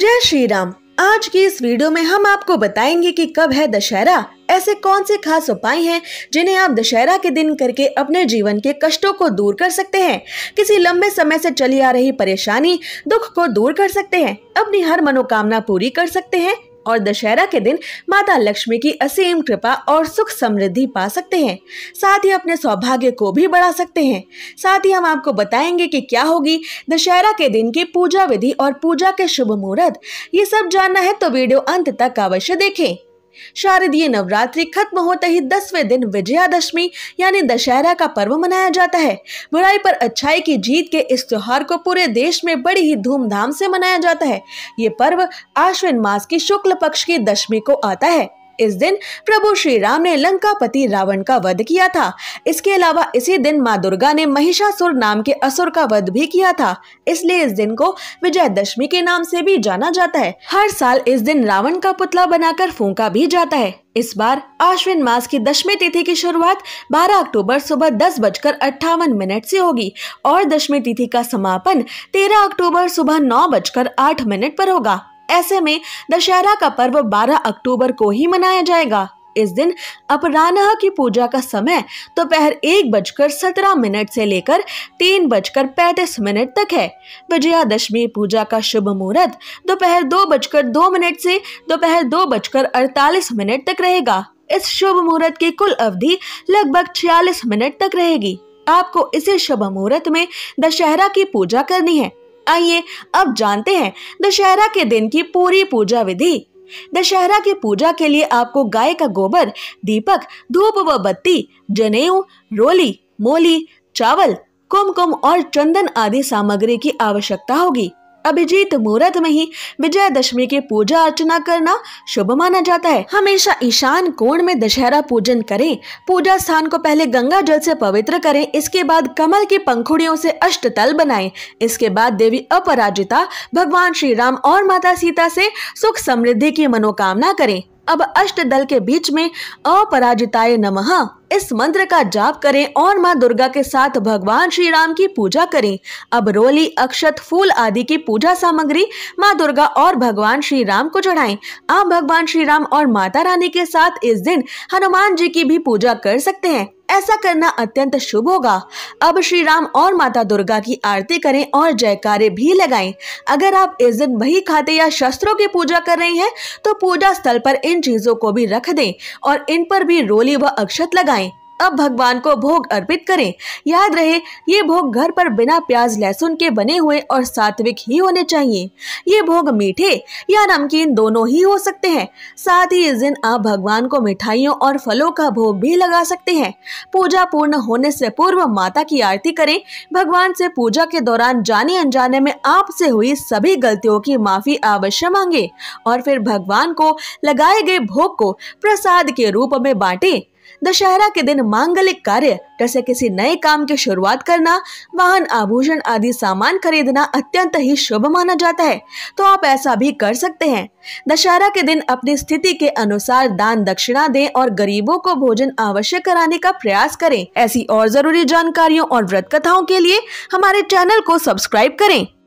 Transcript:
जय श्री राम आज की इस वीडियो में हम आपको बताएंगे कि कब है दशहरा ऐसे कौन से खास उपाय हैं जिन्हें आप दशहरा के दिन करके अपने जीवन के कष्टों को दूर कर सकते हैं किसी लंबे समय से चली आ रही परेशानी दुख को दूर कर सकते हैं अपनी हर मनोकामना पूरी कर सकते हैं और दशहरा के दिन माता लक्ष्मी की असीम कृपा और सुख समृद्धि पा सकते हैं साथ ही अपने सौभाग्य को भी बढ़ा सकते हैं साथ ही हम आपको बताएंगे कि क्या होगी दशहरा के दिन की पूजा विधि और पूजा के शुभ मुहूर्त ये सब जानना है तो वीडियो अंत तक अवश्य देखें शारदीय नवरात्रि खत्म होते ही दसवें दिन विजयादशमी यानी दशहरा का पर्व मनाया जाता है बुराई पर अच्छाई की जीत के इस त्योहार को पूरे देश में बड़ी ही धूमधाम से मनाया जाता है ये पर्व आश्विन मास की शुक्ल पक्ष की दशमी को आता है इस दिन प्रभु श्री राम ने लंका पति रावण का वध किया था इसके अलावा इसी दिन माँ दुर्गा ने महिषासुर नाम के असुर का वध भी किया था इसलिए इस दिन को विजयदशमी के नाम से भी जाना जाता है हर साल इस दिन रावण का पुतला बनाकर फूका भी जाता है इस बार आश्विन मास की दशमी तिथि की शुरुआत 12 अक्टूबर सुबह दस बजकर अट्ठावन मिनट से होगी और दशमी तिथि का समापन 13 अक्टूबर सुबह नौ बजकर आठ मिनट पर होगा ऐसे में दशहरा का पर्व 12 अक्टूबर को ही मनाया जाएगा इस दिन अपराह की पूजा का समय दोपहर तो एक बजकर सत्रह मिनट से लेकर तीन बजकर पैंतीस मिनट तक है विजयादशमी पूजा का शुभ मुहूर्त दोपहर दो, दो बजकर दो मिनट से दोपहर दो, दो बजकर अड़तालीस मिनट तक रहेगा इस शुभ मुहूर्त की कुल अवधि लगभग छियालीस मिनट तक रहेगी आपको इसी शुभ मुहूर्त में दशहरा की पूजा करनी है आइए अब जानते हैं दशहरा के दिन की पूरी पूजा विधि दशहरा की पूजा के लिए आपको गाय का गोबर दीपक धूप व बत्ती जनेऊ रोली मोली चावल कुमकुम और चंदन आदि सामग्री की आवश्यकता होगी अभिजीत मुहूर्त में ही विजयदशमी की पूजा अर्चना करना शुभ माना जाता है हमेशा ईशान कोण में दशहरा पूजन करें पूजा स्थान को पहले गंगा जल से पवित्र करें इसके बाद कमल की पंखुड़ियों से अष्ट तल बनाए इसके बाद देवी अपराजिता भगवान श्री राम और माता सीता से सुख समृद्धि की मनोकामना करें अब अष्ट दल के बीच में अपराजिताय नमः इस मंत्र का जाप करें और माँ दुर्गा के साथ भगवान श्री राम की पूजा करें अब रोली अक्षत फूल आदि की पूजा सामग्री माँ दुर्गा और भगवान श्री राम को चढ़ाएं आप भगवान श्री राम और माता रानी के साथ इस दिन हनुमान जी की भी पूजा कर सकते हैं ऐसा करना अत्यंत शुभ होगा अब श्री राम और माता दुर्गा की आरती करें और जयकारे भी लगाएं अगर आप इस दिन वही खाते या शस्त्रों की पूजा कर रहे हैं तो पूजा स्थल पर इन चीजों को भी रख दें और इन पर भी रोली व अक्षत लगाएं अब भगवान को भोग अर्पित करें याद रहे ये भोग घर पर बिना प्याज लहसुन के बने हुए और सात्विक ही होने चाहिए ये भोग मीठे या नमकीन दोनों ही हो सकते हैं साथ ही इस दिन आप भगवान को मिठाइयों और फलों का भोग भी लगा सकते हैं पूजा पूर्ण होने से पूर्व माता की आरती करें भगवान से पूजा के दौरान जाने अनजाने में आपसे हुई सभी गलतियों की माफी अवश्य मांगे और फिर भगवान को लगाए गए भोग को प्रसाद के रूप में बांटे दशहरा के दिन मांगलिक कार्य जैसे किसी नए काम की शुरुआत करना वाहन आभूषण आदि सामान खरीदना अत्यंत ही शुभ माना जाता है तो आप ऐसा भी कर सकते हैं दशहरा के दिन अपनी स्थिति के अनुसार दान दक्षिणा दें और गरीबों को भोजन अवश्य कराने का प्रयास करें ऐसी और जरूरी जानकारियों और व्रत कथाओं के लिए हमारे चैनल को सब्सक्राइब करें